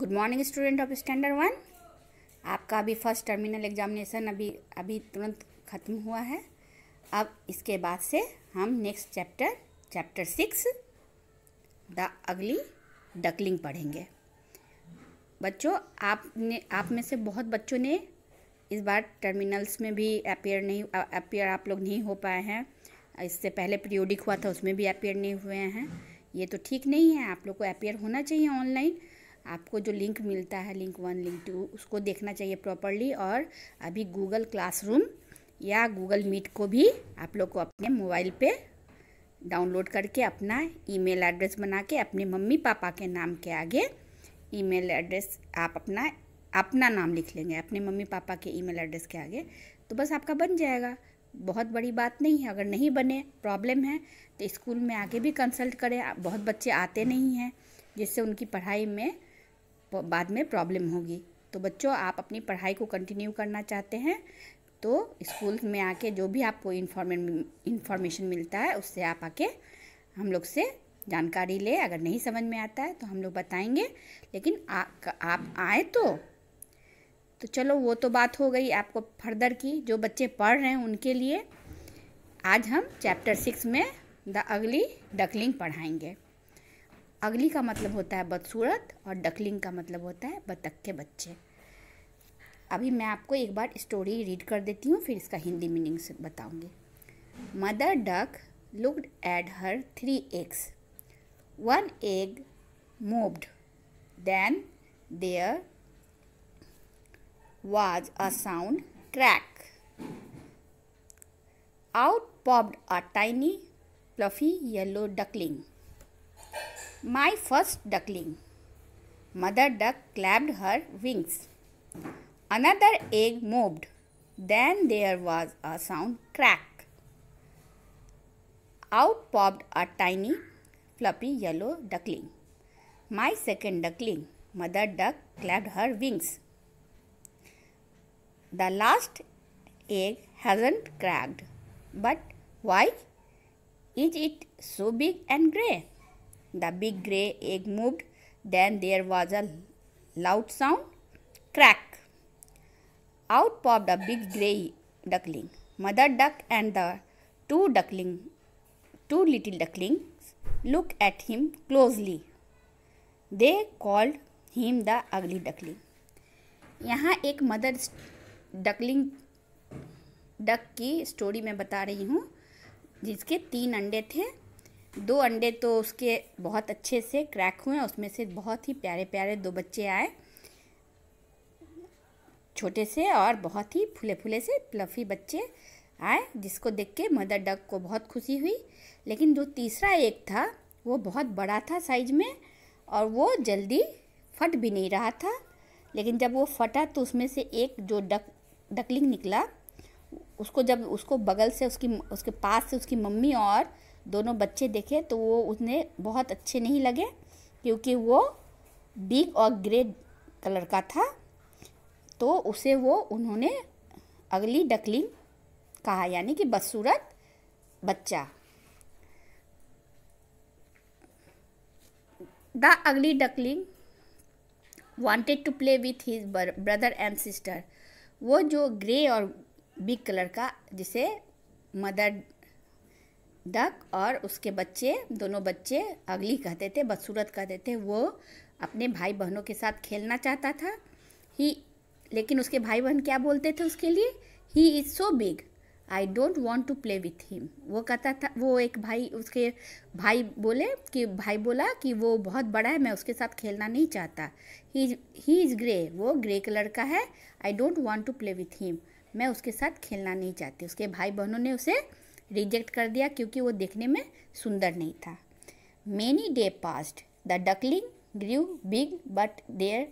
Good morning student of standard one आपका अभी first terminal examination अभी अभी तुरंत ख़त्म हुआ है अब इसके बाद से हम next chapter chapter six the ugly duckling पढ़ेंगे बच्चों आपने आप में से बहुत बच्चों ने इस बार टर्मिनल्स में भी अपेयर नहीं अपेयर आप लोग नहीं हो पाए हैं इससे पहले पीरियोडिक हुआ था उसमें भी अपेयर नहीं हुए हैं ये तो ठीक नहीं है आप लोग को अपेयर होना चाहिए ऑनलाइन आपको जो लिंक मिलता है लिंक वन लिंक टू उसको देखना चाहिए प्रॉपरली और अभी गूगल क्लासरूम या गूगल मीट को भी आप लोग को अपने मोबाइल पे डाउनलोड करके अपना ईमेल एड्रेस बना के अपने मम्मी पापा के नाम के आगे ईमेल एड्रेस आप अपना अपना नाम लिख लेंगे अपने मम्मी पापा के ईमेल एड्रेस के आगे तो बस आपका बन जाएगा बहुत बड़ी बात नहीं है अगर नहीं बने प्रॉब्लम है तो स्कूल में आगे भी कंसल्ट करें बहुत बच्चे आते नहीं हैं जिससे उनकी पढ़ाई में बाद में प्रॉब्लम होगी तो बच्चों आप अपनी पढ़ाई को कंटिन्यू करना चाहते हैं तो स्कूल में आके जो भी आपको इन्फॉर्मेशन मिलता है उससे आप आके हम लोग से जानकारी ले अगर नहीं समझ में आता है तो हम लोग बताएंगे लेकिन आ, आप आए तो तो चलो वो तो बात हो गई आपको फर्दर की जो बच्चे पढ़ रहे हैं उनके लिए आज हम चैप्टर सिक्स में द अगली डकलिंग पढ़ाएंगे अगली का मतलब होता है बदसूरत और डकलिंग का मतलब होता है बतक के बच्चे अभी मैं आपको एक बार स्टोरी रीड कर देती हूँ फिर इसका हिंदी मीनिंग से बताऊँगी mother duck looked at her three eggs one egg moved then there was a sound crack out popped a tiny fluffy yellow duckling My first duckling. Mother duck clapped her wings. Another egg moved. Then there was a sound crack. Out popped a tiny, fluffy yellow duckling. My second duckling. Mother duck clapped her wings. The last egg hasn't cracked. But why is it so big and grey? The big grey egg moved. Then there was a loud sound. Crack! Out popped a big grey duckling. Mother duck and the two duckling, two little ducklings looked at him closely. They called him the ugly duckling. यहाँ एक mother duckling duck की story मैं बता रही हूँ जिसके तीन अंडे थे दो अंडे तो उसके बहुत अच्छे से क्रैक हुए उसमें से बहुत ही प्यारे प्यारे दो बच्चे आए छोटे से और बहुत ही फूले फूले से प्लफी बच्चे आए जिसको देख के मदर डक को बहुत खुशी हुई लेकिन जो तीसरा एक था वो बहुत बड़ा था साइज में और वो जल्दी फट भी नहीं रहा था लेकिन जब वो फटा तो उसमें से एक जो डक डकलिंग निकला उसको जब उसको बगल से उसकी उसके पास से उसकी मम्मी और दोनों बच्चे देखे तो वो उसने बहुत अच्छे नहीं लगे क्योंकि वो बिग और ग्रे कलर का था तो उसे वो उन्होंने अगली डकलिंग कहा यानी कि बदसूरत बच्चा the ugly duckling wanted to play with his brother and sister वो जो ग्रे और बिग कलर का जिसे मदर डक और उसके बच्चे दोनों बच्चे अगली कहते थे बदसूरत कहते थे वो अपने भाई बहनों के साथ खेलना चाहता था ही लेकिन उसके भाई बहन क्या बोलते थे उसके लिए he is so big I don't want to play with him वो कहता था वो एक भाई उसके भाई बोले कि भाई बोला कि वो बहुत बड़ा है मैं उसके साथ खेलना नहीं चाहता ही इज़ ग्रे वो ग्रे कलर का है I don't want to play with him मैं उसके साथ खेलना नहीं चाहती उसके भाई बहनों ने उसे रिजेक्ट कर दिया क्योंकि वो देखने में सुंदर नहीं था many day passed the duckling grew big but their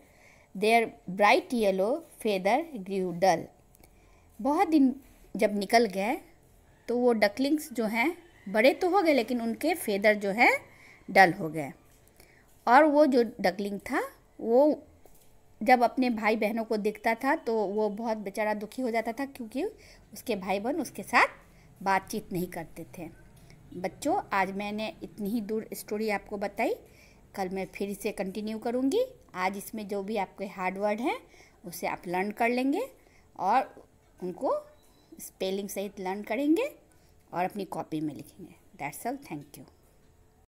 their bright yellow feather grew dull बहुत दिन जब निकल गए तो वो डकलिंग्स जो हैं बड़े तो हो गए लेकिन उनके फेदर जो है डल हो गए और वो जो डकलिंग था वो जब अपने भाई बहनों को देखता था तो वो बहुत बेचारा दुखी हो जाता था क्योंकि उसके भाई बहन उसके साथ बातचीत नहीं करते थे बच्चों आज मैंने इतनी ही दूर स्टोरी आपको बताई कल मैं फिर इसे कंटिन्यू करूँगी आज इसमें जो भी आपके हार्ड वर्ड हैं उसे आप लर्न कर लेंगे और उनको स्पेलिंग सहित लर्न करेंगे और अपनी कॉपी में लिखेंगे दैट्स ऑल थैंक यू